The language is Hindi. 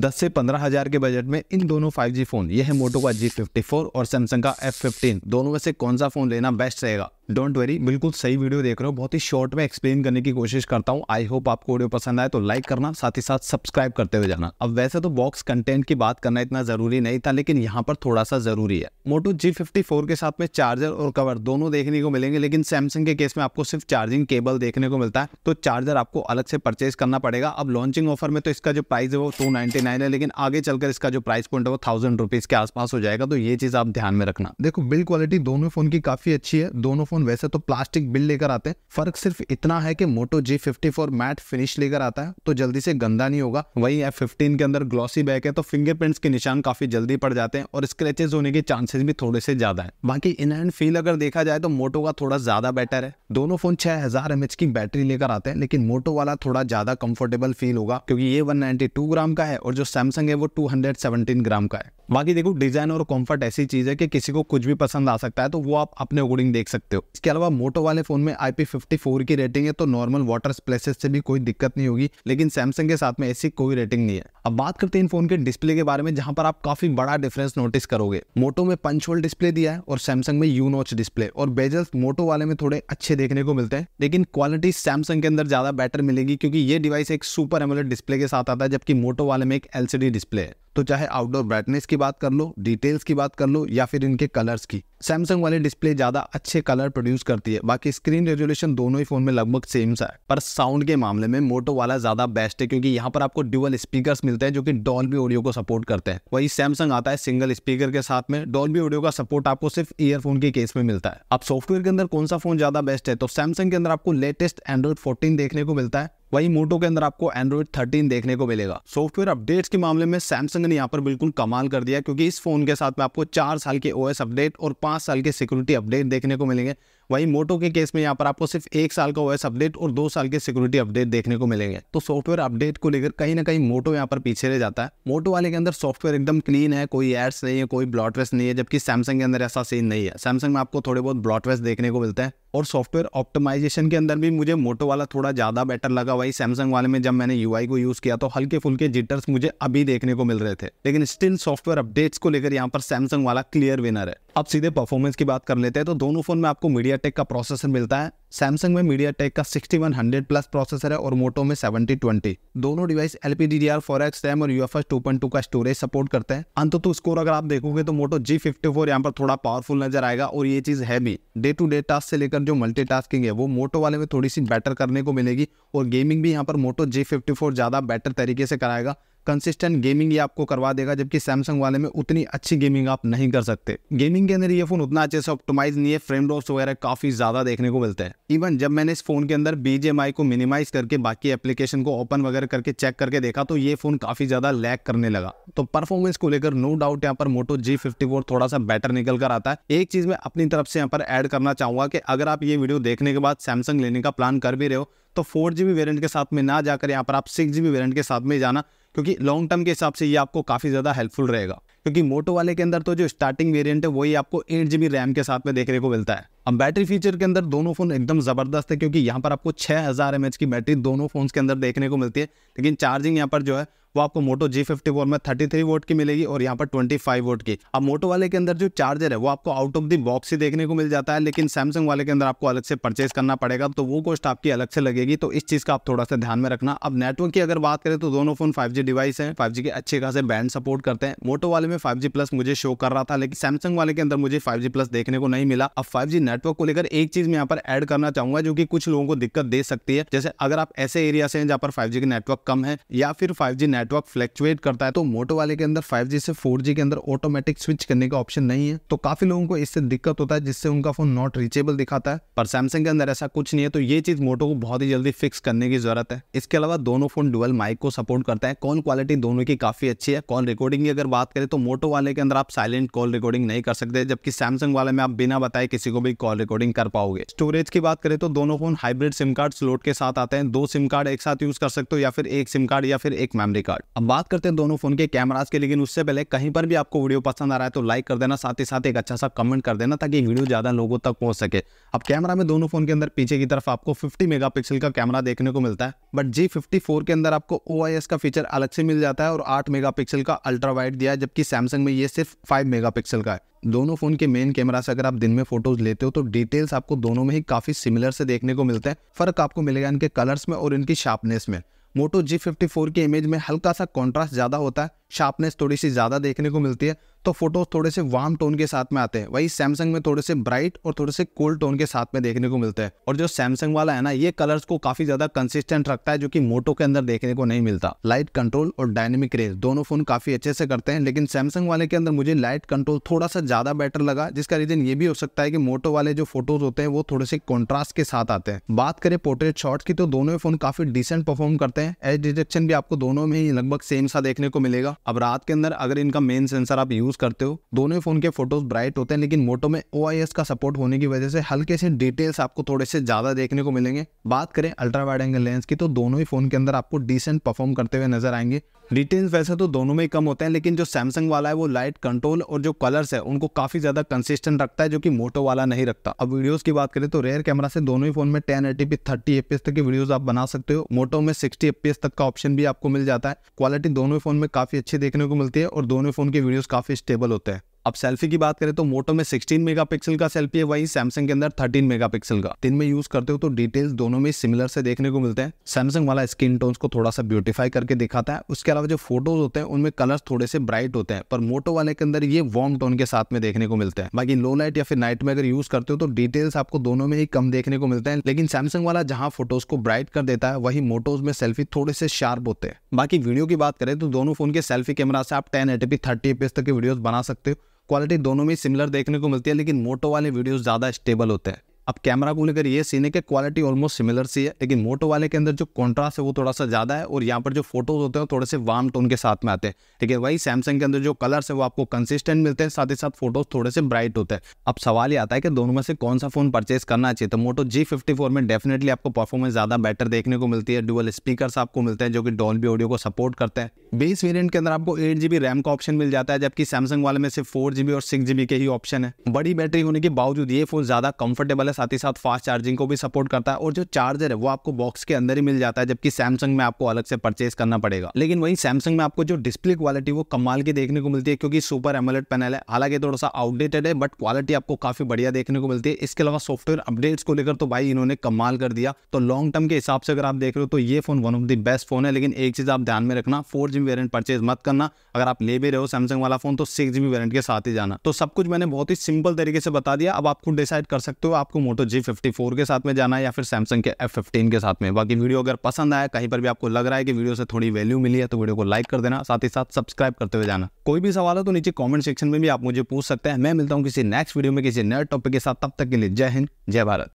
दस से पंद्रह हज़ार के बजट में इन दोनों 5G फ़ोन यह है मोटो का G54 और सैमसंग का F15 दोनों में से कौन सा फ़ोन लेना बेस्ट रहेगा डोंट वरी बिल्कुल सही वीडियो देख रहे हो बहुत ही शॉर्ट में एक्सप्लेन करने की कोशिश करता हूँ आई होप आपको वीडियो पसंद आए तो लाइक करना साथ ही साथ सब्सक्राइब करते हुए जाना अब वैसे तो बॉक्स कंटेंट की बात करना इतना ज़रूरी नहीं था लेकिन यहाँ पर थोड़ा सा ज़रूरी है मोटो जी के साथ में चार्जर और कवर दोनों देखने को मिलेंगे लेकिन सैमसंग के केस में आपको सिर्फ चार्जिंग केबल देखने को मिलता है तो चार्जर आपको अलग से परचेज करना पड़ेगा अब लॉन्चिंग ऑफर में तो इसका जो प्राइस है वो टू है लेकिन आगे चलकर इसका जो प्राइस पॉइंट है वो थाउजेंड रुपीज़ के आसपास हो जाएगा तो ये चीज़ आप ध्यान में रखना देखो बिल्ड क्वालिटी दोनों फ़ोन की काफ़ी अच्छी है दोनों फ़ोन फोन वैसे तो प्लास्टिक बिल लेकर आते हैं फर्क सिर्फ इतना है कि Moto G fifty four matte finish लेकर आता है तो जल्दी से गंदा नहीं होगा वही एफ फिफ्टीन के अंदर ग्लॉसी बैक है तो फिंगरप्रिंट्स के निशान काफी जल्दी पड़ जाते हैं और स्क्रेचेस होने के चांसेस भी थोड़े से ज्यादा है बाकी इन हैंड फील अगर देखा जाए तो मोटो का थोड़ा ज्यादा बेटर है दोनों फोन छह हजार की बैटरी लेकर आते हैं लेकिन मोटो वाला थोड़ा ज्यादा कंफर्टेबल फील होगा क्योंकि ये 192 ग्राम का है और जो सैमसंग है वो 217 ग्राम का है बाकी देखो डिजाइन और कंफर्ट ऐसी चीज है कि किसी को कुछ भी पसंद आ सकता है तो वो आप अपने अकॉर्डिंग देख सकते हो हो इसके अलावा मोटो वाले फोन में आई की रेटिंग है तो नॉर्मल वाटर स्प्लेसेस से भी कोई दिक्कत नहीं होगी लेकिन सैमसंग के साथ में ऐसी कोई रेटिंग नहीं है अब बात करते हैं इन फोन के डिस्प्ले के बारे में जहां पर आप काफी बड़ा डिफरेंस नोटिस करोगे मोटो में पंच होल डिस्प्ले दिया है और सैमसंग में यू नोच डिस्प्ले और बेजल्स मोटो वाले में थोड़े अच्छे देखने को मिलते हैं लेकिन क्वालिटी सैमसंग के अंदर ज्यादा बेटर मिलेगी क्योंकि ये डिवाइस एक सुपर एमोलेट डिस्प्ले के साथ आता है जबकि मोटो वाले में एक एलसीडी डिस्प्ले है तो चाहे आउटडोर ब्राइटनेस की बात कर लो डिटेल्स की बात कर लो या फिर इनके कलर्स की सैमसंग वाले डिस्प्ले ज़्यादा अच्छे कलर प्रोड्यूस करती है बाकी स्क्रीन रेजोल्यूशन दोनों ही फ़ोन में लगभग सेम सा है पर साउंड के मामले में मोटो वाला ज़्यादा बेस्ट है क्योंकि यहाँ पर आपको ड्यूअल स्पीकर मिलते हैं जो की डॉल्बी ऑडियो को सपोर्ट करते हैं वही सैमसंग आता है सिंगल स्पीकर के साथ में डॉल्बी ऑडियो का सपोर्ट आपको सिर्फ ईयरफोन के केस में मिलता है आप सॉफ्टवेयर के अंदर कौन सा फ़ोन ज़्यादा बेस्ट है तो सैमसंग के अंदर आपको लेटेस्ट एंड्रॉइड फोर्टीन देखने को मिलता है वही मोटो के अंदर आपको एंड्रॉइड थर्टीन देखने को मिलेगा सॉफ्टवेयर अपडेट्स के मामले में सैमसंग ने यहाँ पर बिल्कुल कमाल कर दिया क्योंकि इस फोन के साथ में आपको चार साल के ओ अपडेट और पांच साल के सिक्योरिटी अपडेट देखने को मिलेंगे वहीं मोटो के केस में यहाँ पर आपको सिर्फ एक साल का ओएस अपडेट और दो साल के सिक्योरिटी अपडेट देखने को मिलेंगे तो सॉफ्टवेयर अपडेट को लेकर कहीं ना कहीं मोटो यहाँ पर पीछे रह जाता है मोटो वाले के अंदर सॉफ्टवेयर एकदम क्लीन है कोई एड्स नहीं है कोई ब्लॉटवेस नहीं है जबकि सैमसंग के अंदर ऐसा सीन नहीं है सैमसंग में आपको थोड़े बहुत ब्लॉटवेस देखने को मिलते हैं और सॉफ्टवेयर ऑप्टिमाइजेशन के अंदर भी मुझे मोटो वाला थोड़ा ज़्यादा बेटर लगा वही सैमसंग वाले में जब मैंने यूआई को यूज़ किया तो हल्के फुल्के जिटर्स मुझे अभी देखने को मिल रहे थे लेकिन स्टिल सॉफ्टवेयर अपडेट्स को लेकर यहाँ पर सैमसंग वाला क्लियर विनर है अब सीधे परफॉर्मेंस की बात कर लेते हैं तो दोनों फ़ोन में आपको मीडिया टेक का प्रोसेसर मिलता है सैमसंग में मीडिया टेक का 6100 प्लस प्रोसेसर है और मोटो में 7020 दोनों device L P D R four X RAM और यू एफ टू का स्टोरेज सपोर्ट करते हैं अंत तो स्कोर अगर आप देखोगे तो मोटो जी फिफ्टी फोर यहाँ पर थोड़ा पावरफुल नजर आएगा और ये चीज़ है भी डे टू डे टास्क से लेकर जो मल्टी है वो मोटो वाले में थोड़ी सी बेटर करने को मिलेगी और गेमिंग भी यहाँ पर मोटो जी फिफ्टी फोर ज़्यादा बेटर तरीके से कराएगा कंसिस्टेंट गेमिंग ये आपको करवा देगा जबकि सैमसंग वाले में उतनी अच्छी गेमिंग आप नहीं कर सकते गेमिंग के अंदर ये फोन उतना अच्छे से ऑप्टोमाइज नहीं है फ्रेम ड्रॉप्स वगैरह काफी ज्यादा देखने को मिलते हैं इवन जब मैंने इस फोन के अंदर बीजेएमआई को मिनिमाइज करके बाकी एप्लीकेशन को ओपन वगैरह करके चेक करके देखा तो ये फोन काफी ज्यादा लैक करने लगा तो परफॉर्मेंस को लेकर नो डाउट यहाँ पर मोटो जी थोड़ा सा बेटर निकल कर आता है एक चीज मैं अपनी तरफ से यहाँ पर एड करना चाहूंगा कि अगर आप ये वीडियो देखने के बाद सैमसंग लेने का प्लान कर भी रहे हो तो फोर जीबी वेरियंट के साथ में ना जाकर यहाँ पर आप सिक्स जीबी वेरियंट के साथ में जाना क्योंकि लॉन्ग टर्म के हिसाब से ये आपको काफ़ी ज़्यादा हेल्पफुल रहेगा क्योंकि मोटो वाले के अंदर तो जो स्टार्टिंग वेरिएंट है वही आपको एट जी रैम के साथ में देखने को मिलता है अब बैटरी फीचर के अंदर दोनों फोन एकदम ज़बरदस्त है क्योंकि यहाँ पर आपको छः हज़ार की बैटरी दोनों फोन के अंदर देखने को मिलती है लेकिन चार्जिंग यहाँ पर जो है वो आपको मोटो जी फिफ्टी फोर में थर्टी थ्री वोट की मिलेगी और यहाँ पर ट्वेंटी फाइव वोट की अब मोटो वाले के अंदर जो चार्जर है वो आपको आउट ऑफ द बॉक्स ही देखने को मिल जाता है लेकिन सैमसंग वाले के अंदर आपको अलग से परचेज करना पड़ेगा तो वो कॉस्ट आपकी अलग से लगेगी तो इस चीज़ का आप थोड़ा सा ध्यान में रखना अब नेटवर्क की अगर बात करें तो दोनों फोन फाइव डिवाइस है फाइव के अच्छे खासे बैंड सपोर्ट करते हैं मोटो वाले में फाइव प्लस मुझे शो कर रहा था लेकिन सैमसंग वाले के अंदर मुझे फाइव प्लस देखने को नहीं मिला अब फाइव नेटवर्क को लेकर एक चीज मैं यहाँ पर एड करना चाहूंगा जो की कुछ लोगों को दिक्कत दे सकती है जैसे अगर आप ऐसे एरिया से हैं जहाँ पर फाइव के नेटवर्क कम है या फिर फाइव नेटवर्क नेटवर्क फ्लैक्चुएट करता है तो मोटो वाले के अंदर 5G से 4G के अंदर ऑटोमेटिक स्विच करने का ऑप्शन नहीं है तो काफी लोगों को इससे दिक्कत होता है जिससे उनका फोन नॉट रीचेबल दिखाता है पर सैमसंग के अंदर ऐसा कुछ नहीं है तो ये चीज मोटो को बहुत ही जल्दी फिक्स करने की जरूरत है इसके अलावा दोनों फोन डुअल माइक को सपोर्ट करता है कॉल क्वालिटी दोनों की काफी अच्छी है कॉल रिकॉर्डिंग की अगर बात करें तो मोटो वाले के अंदर आप साइलेंट कॉल रिकॉर्डिंग नहीं कर सकते जबकि सैमसंग वाले में आप बिना बताए किसी को भी कॉल रिकॉर्डिंग कर पाओगे स्टोरेज की बात करें तो दोनों phone hybrid SIM card slot के साथ आते हैं दो सिम कार्ड एक साथ यूज कर सकते हो या फिर एक सिम कार्ड या फिर एक मेमोरी कार्ड कार्ड अब बात करते हैं दोनों फोन के कैमराज के लेकिन उससे पहले कहीं पर भी आपको वीडियो पसंद आ रहा है तो लाइक कर देना साथ ही साथ एक अच्छा सा कमेंट कर देना ताकि वीडियो ज्यादा लोगों तक पहुंच सके अब कैमरा में दोनों फोन के अंदर पीछे की तरफ आपको फिफ्टी मेगा का कैमरा देखने को मिलता है बट जी के अंदर आपको ओ का फीचर अलग से मिल जाता है और आठ मेगा का अल्ट्रा वाइड दिया है जबकि सैमसंग में ये सिर्फ फाइव मेगा का है दोनों फोन के मेन कैमरा से अगर आप दिन में फोटोज लेते हो तो डिटेल्स आपको दोनों में ही काफी सिमिलर से देखने को मिलते हैं फर्क आपको मिलेगा इनके कलर्स में और इनकी शार्पनेस में मोटो जी फिफ्टी फोर की इमेज में हल्का सा कॉन्ट्रास्ट ज़्यादा होता है शार्पनेस थोड़ी सी ज़्यादा देखने को मिलती है तो फोटोज थोड़े से वार्म टोन के साथ में आते हैं वही सैमसंग में थोड़े से ब्राइट और थोड़े से कोल्ड टोन के साथ में देखने को मिलते हैं और जो सैमसंग वाला है ना ये कलर्स को काफी ज्यादा कंसिस्टेंट रखता है जो कि मोटो के अंदर देखने को नहीं मिलता लाइट कंट्रोल और डायनेमिक रेज दोनों फोन काफी अच्छे से करते हैं लेकिन सैमसंग वाले के अंदर मुझे लाइट कंट्रोल थोड़ा सा ज्यादा बेटर लगा जिसका रीजन ये भी हो सकता है कि मोटो वाले जो फोटोज होते हैं वो थोड़े से कॉन्ट्रास्ट के साथ आते हैं बात करें पोर्ट्रेट शॉट की तो दोनों फोन काफी डिसेंट परफॉर्म करते हैं एज डिटेक्शन भी आपको दोनों में ही लगभग सेम सा देखने को मिलेगा अब रात के अंदर अगर इनका मेन सेंसर आप यूज यूज करते हो दोनों फोन के फोटोज ब्राइट होते हैं लेकिन मोटो में ओ का सपोर्ट होने की वजह से हल्के से डिटेल्स आपको थोड़े से ज्यादा देखने को मिलेंगे बात करें अल्ट्रा वाइड एंगल लेंस की तो दोनों ही फोन के अंदर आपको डिसेंट परफॉर्म करते हुए नजर आएंगे रिटेन्स वैसे तो दोनों में ही कम होते हैं लेकिन जो सैमसंग वाला है वो लाइट कंट्रोल और जो कलर्स है उनको काफी ज्यादा कंसिस्टेंट रखता है जो कि मोटो वाला नहीं रखता अब वीडियोज़ की बात करें तो रेयर कैमरा से दोनों ही फोन में ten eighty P thirty F तक की वीडियोज़ आप बना सकते हो मोटो में सिक्सटी एफ तक का ऑप्शन भी आपको मिल जाता है क्वालिटी दोनों फोन में काफी अच्छी देखने को मिलती है और दोनों फोन के वीडियोज काफी स्टेबल होते हैं अब सेल्फी की बात करें तो मोटो में 16 मेगापिक्सल का सेल्फी है वही सैमसंग के अंदर 13 मेगापिक्सल का दिन में यूज करते हो तो डिटेल्स दोनों में सिमिलर से देखने को मिलते हैं सैमसंग वाला स्किन टोन्स को थोड़ा सा ब्यूटीफाई करके दिखाता है उसके अलावा जो फोटोज होते हैं उनमें कलर्स थोड़े से ब्राइट होते हैं पर मोटो वाले के अंदर ये वार्म टोन के साथ में देखने को मिलते हैं बाकी लो लाइट या फिर नाइट में अगर यूज करते हो तो डिटेल्स आपको दोनों में ही कम देखने को मिलते हैं लेकिन सैमसंग वाला जहाँ फोटोज को ब्राइट कर देता है वही मोटोज में सेल्फी थोड़े से शार्प होते हैं बाकी वीडियो की बात करें तो दोनों फोन के सेल्फी कैमरा से आप टेन एटीपी थर्टी एपीएस तक के वीडियो बना सकते हो क्वालिटी दोनों में सिमिलर देखने को मिलती है लेकिन मोटो वाले वीडियोस ज़्यादा स्टेबल होते हैं अब कैमरा को लेकर ये सीन है कि क्वालिटी ऑलमोस्ट सिमिलर सी है लेकिन मोटो वाले के अंदर जो कॉन्ट्रास्ट है वो थोड़ा सा ज़्यादा है और यहाँ पर जो फोटोज होते हैं थोड़े से वार्म टोन के साथ में आते हैं लेकिन वही सैमसंग के अंदर जो कलर्स है वो आपको कंसिस्टेंट मिलते हैं साथ ही साथ फोटोज थोड़े से ब्राइट होते हैं अब सवाल ये आता है कि दोनों में से कौन सा फोन परचेज करना चाहिए तो मोटो जी में डेफिनेटली आपको परफॉर्मेंस ज़्यादा बेटर देखने को मिलती है डुअल स्पीकर आपको मिलते हैं जो कि डॉल ऑडियो को सपोर्ट करते हैं बेस वेरियंट के अंदर आपको एट जीबी रैम का ऑप्शन मिल जाता है जबकि सैमसंग वाले में सिर्फ फोर और सिक्स जीबी के ही ऑप्शन है बड़ी बैटरी होने के बावजूद ये फोन ज़्यादा कंफर्टेबल है है साथ ही साथ फास्ट चार्जिंग को भी सपोर्ट करता है और जो चार्जर है वो आपको बॉक्स के अंदर ही मिल जाता है जबकि सैमसंग में आपको अलग से परचेज करना पड़ेगा लेकिन वही सैमसंग में आपको जो डिस्प्ले क्वालिटी वो कमाल की देखने को मिलती है क्योंकि सुपर एमोलेट पैनल है हालांकि थोड़ा सा आउटडेटेड है बट क्वालिटी आपको काफी बढ़िया देखने को मिलती है इसके अलावा सॉफ्टवेयर अपडेट्स को लेकर तो भाई इन्होंने कमाल कर दिया तो लॉन्ग टर्म के हिसाब से अगर आप देख रहे हो तो ये phone one of the best phone है लेकिन एक चीज आप ध्यान में रखना फोर जीबी वेरियंट परचेज मत करना अगर आप ले भी रहे हो सैमसंग वाला फोन तो सिक्स जीबी वेरियंट के साथ ही जाना तो सब कुछ मैंने बहुत ही सिंपल तरीके से बता दिया अब आपको डिसाइड कर सकते हो आपको मोटो जी फिफ्टी फोर के साथ में जाना है या फिर सैमसंग के एफ फिफ्टीन के साथ में बाकी वीडियो अगर पसंद आया कहीं पर भी आपको लग रहा है कि वीडियो से थोड़ी वैल्यू मिली है तो वीडियो को लाइक कर देना साथ ही साथ सब्सक्राइब करते हुए जाना कोई भी सवाल है तो नीचे कॉमेंट सेक्शन में भी आप मुझे पूछ सकते हैं मैं मिलता हूँ किसी नेक्स्ट वीडियो में किसी नए टॉपिक के साथ तब तक के लिए जय हिंद जय भारत